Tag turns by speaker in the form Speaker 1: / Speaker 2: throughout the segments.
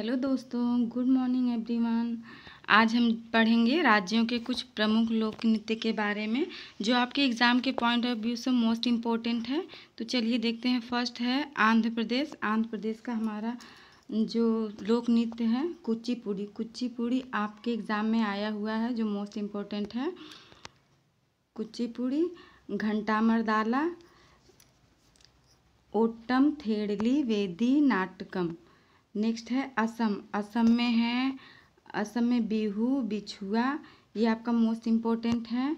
Speaker 1: Hello दोस्तों good morning everyone आज हम पढ़ेंगे राज्यों के कुछ प्रमुख लोक नृत्य के बारे में जो आपके एग्ज़ाम के पॉइंट ऑफ व्यू से मोस्ट इम्पोर्टेंट है तो चलिए देखते हैं फर्स्ट है आंध्र प्रदेश आंध्र प्रदेश का हमारा जो लोक नृत्य है कुचिपुड़ी कुचिपुड़ी आपके एग्ज़ाम में आया हुआ है जो मोस्ट इम्पोर्टेंट है कुचिपुड़ी घंटा मरदाला ओटम थेड़ली वेदी नाटकम नेक्स्ट है असम असम में है असम में बिहू बिछुआ ये आपका मोस्ट इम्पोर्टेंट है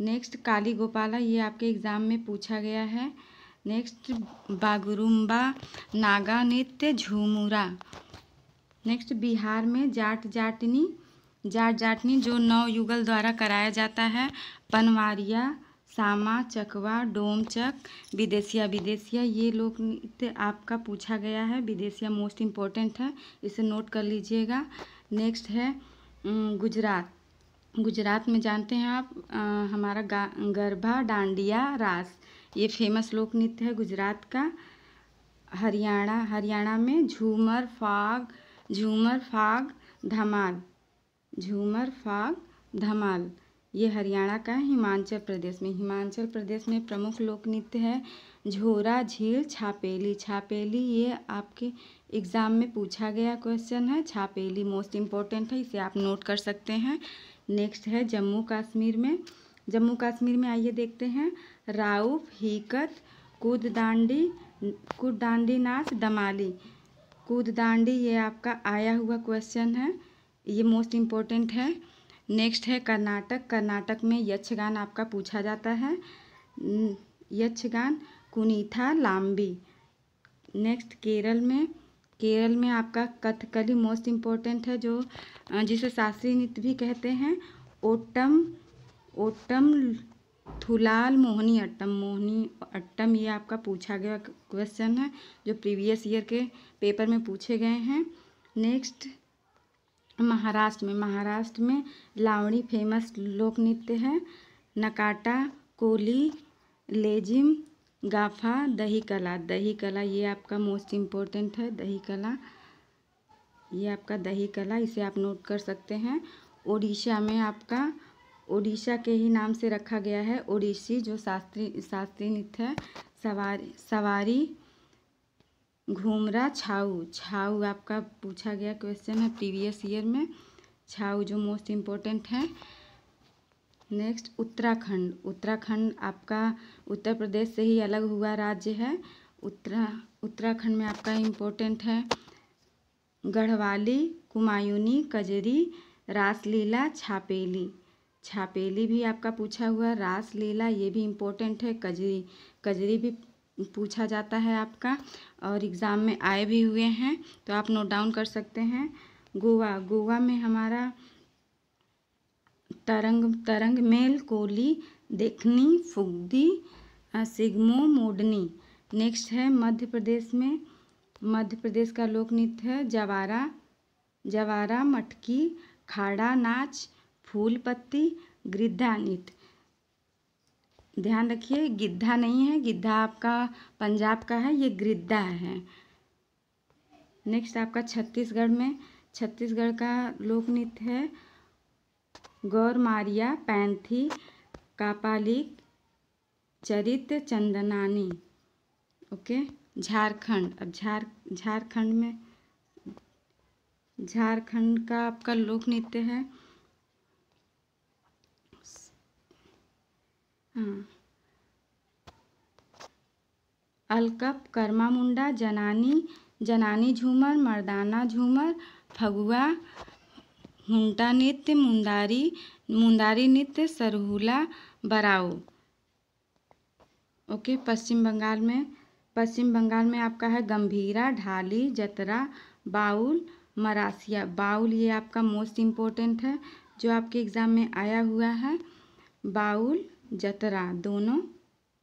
Speaker 1: नेक्स्ट काली गोपाला ये आपके एग्ज़ाम में पूछा गया है नेक्स्ट बागुरुम्बा नागा नृत्य झूमुरा नेक्स्ट बिहार में जाट जाटनी जाट जाटनी जो नौ युगल द्वारा कराया जाता है पनवारिया सामा चकवा डोमचक विदेशिया विदेशिया ये लोक नृत्य आपका पूछा गया है विदेशिया मोस्ट इम्पोर्टेंट है इसे नोट कर लीजिएगा नेक्स्ट है गुजरात गुजरात में जानते हैं आप आ, हमारा गरबा डांडिया रास ये फेमस लोक नृत्य है गुजरात का हरियाणा हरियाणा में झूमर फाग झूमर फाग धमाल झूमर फाग धमाल ये हरियाणा का हिमाचल प्रदेश में हिमाचल प्रदेश में प्रमुख लोक नृत्य है झोरा झील छापेली छापेली ये आपके एग्ज़ाम में पूछा गया क्वेश्चन है छापेली मोस्ट इम्पोर्टेंट है इसे आप नोट कर सकते हैं नेक्स्ट है जम्मू कश्मीर में जम्मू कश्मीर में आइए देखते हैं राउफ हीकत कूद डांडी कूद नाच दमाली कूद ये आपका आया हुआ क्वेश्चन है ये मोस्ट इम्पोर्टेंट है नेक्स्ट है कर्नाटक कर्नाटक में यक्षगान आपका पूछा जाता है यक्षगान कुनीथा लाम्बी नेक्स्ट केरल में केरल में आपका कथकली मोस्ट इम्पोर्टेंट है जो जिसे शास्त्रीय नृत्य भी कहते हैं ओटम ओटम थुलाल मोहनी अट्टम मोहनी अट्टम ये आपका पूछा गया क्वेश्चन है जो प्रीवियस ईयर के पेपर में पूछे गए हैं नेक्स्ट महाराष्ट्र में महाराष्ट्र में लावणी फेमस लोक नृत्य है नकाटा कोली लेजिम गाफा दही कला दही कला ये आपका मोस्ट इम्पोर्टेंट है दही कला ये आपका दही कला इसे आप नोट कर सकते हैं उड़ीसा में आपका उड़ीसा के ही नाम से रखा गया है उड़ीसी जो शास्त्री शास्त्रीय नृत्य है सवारी सवारी घूमरा छाऊ छाऊ आपका पूछा गया क्वेश्चन है प्रीवियस ईयर में छाऊ जो मोस्ट इम्पोर्टेंट है नेक्स्ट उत्तराखंड उत्तराखंड आपका उत्तर प्रदेश से ही अलग हुआ राज्य है उत्तरा उत्तराखंड में आपका इम्पोर्टेंट है गढ़वाली कुमायूनी कजरी रासलीला छापेली छापेली भी आपका पूछा हुआ रासलीला ये भी इम्पोर्टेंट है कजरी कजरी भी पूछा जाता है आपका और एग्ज़ाम में आए भी हुए हैं तो आप नोट डाउन कर सकते हैं गोवा गोवा में हमारा तरंग तरंग मेल कोली देखनी फुगदी सिगमो मोडनी नेक्स्ट है मध्य प्रदेश में मध्य प्रदेश का लोक नृत्य है जवारा जवारा मटकी खाड़ा नाच फूल पत्ती गृद्धा नृत्य ध्यान रखिए गिद्धा नहीं है गिद्धा आपका पंजाब का है ये गिद्धा है नेक्स्ट आपका छत्तीसगढ़ में छत्तीसगढ़ का लोक नृत्य है गौर मारिया पैंथी कापालिक चरित चंदनानी ओके झारखंड अब झार झारखंड में झारखंड का आपका लोक नृत्य है Hmm. अलकप कर्मा मुंडा जनानी जनानी झूमर मर्दाना झूमर फगुआ हुंटा नृत्य मुंदारी मुंदारी नृत्य सरहुला बराओ ओके पश्चिम बंगाल में पश्चिम बंगाल में आपका है गंभीरा ढाली जतरा बाउल मरासिया बाउल ये आपका मोस्ट इम्पोर्टेंट है जो आपके एग्ज़ाम में आया हुआ है बाउल जतरा दोनों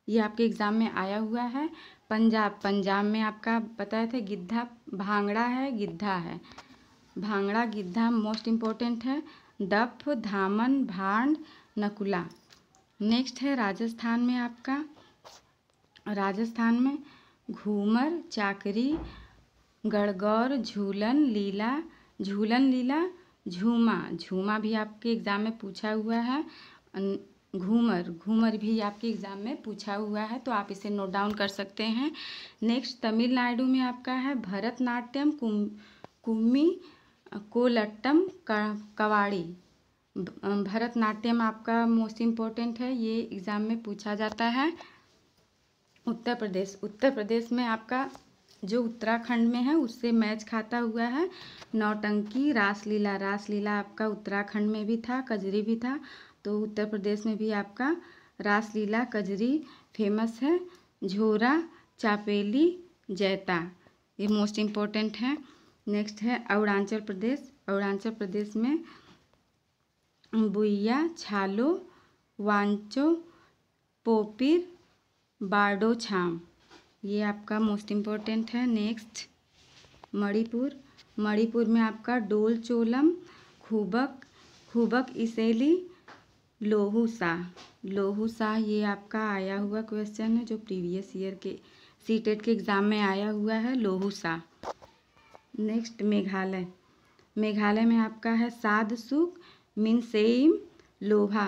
Speaker 1: ये आपके एग्ज़ाम में आया हुआ है पंजाब पंजाब में आपका बताए थे गिद्धा भांगड़ा है गिद्धा है भांगड़ा गिद्धा मोस्ट इम्पोर्टेंट है दफ धामन भांड नकुला नेक्स्ट है राजस्थान में आपका राजस्थान में घूमर चाकरी गड़गौर झूलन लीला झूलन लीला झूमा झूमा भी आपके एग्ज़ाम में पूछा हुआ है घूमर घूमर भी आपके एग्ज़ाम में पूछा हुआ है तो आप इसे नोट डाउन कर सकते हैं नेक्स्ट तमिलनाडु में आपका है भरतनाट्यम कुम कुम्मी कोलट्टम कवाड़ी भरतनाट्यम आपका मोस्ट इम्पोर्टेंट है ये एग्ज़ाम में पूछा जाता है उत्तर प्रदेश उत्तर प्रदेश में आपका जो उत्तराखंड में है उससे मैच खाता हुआ है नौटंकी रासलीला रासलीला आपका उत्तराखंड में भी था कजरी भी था तो उत्तर प्रदेश में भी आपका रासलीला कजरी फेमस है झोरा चापेली जैता ये मोस्ट इम्पोर्टेंट है नेक्स्ट है अरुणाचल प्रदेश अरुणाचल प्रदेश में बुइया छालो वांचो पोपिर बाडो छाम ये आपका मोस्ट इम्पोर्टेंट है नेक्स्ट मणिपुर मणिपुर में आपका डोल चोलम खुबक खुबक इसेली लोहू शाह लोहू शाह ये आपका आया हुआ क्वेश्चन है जो प्रीवियस ईयर के सी टेट e के एग्ज़ाम में आया हुआ है लोहू शाह नेक्स्ट मेघालय मेघालय में आपका है साध सुख सेम लोहा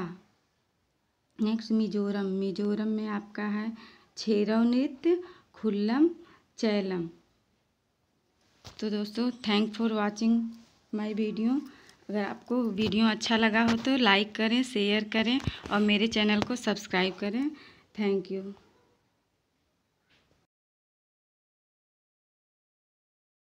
Speaker 1: नेक्स्ट मिजोरम मिजोरम में आपका है छेरव नृत्य खुल्लम चैलम तो दोस्तों thank for watching my video अगर आपको वीडियो अच्छा लगा हो तो लाइक करें शेयर करें और मेरे चैनल को सब्सक्राइब करें थैंक यू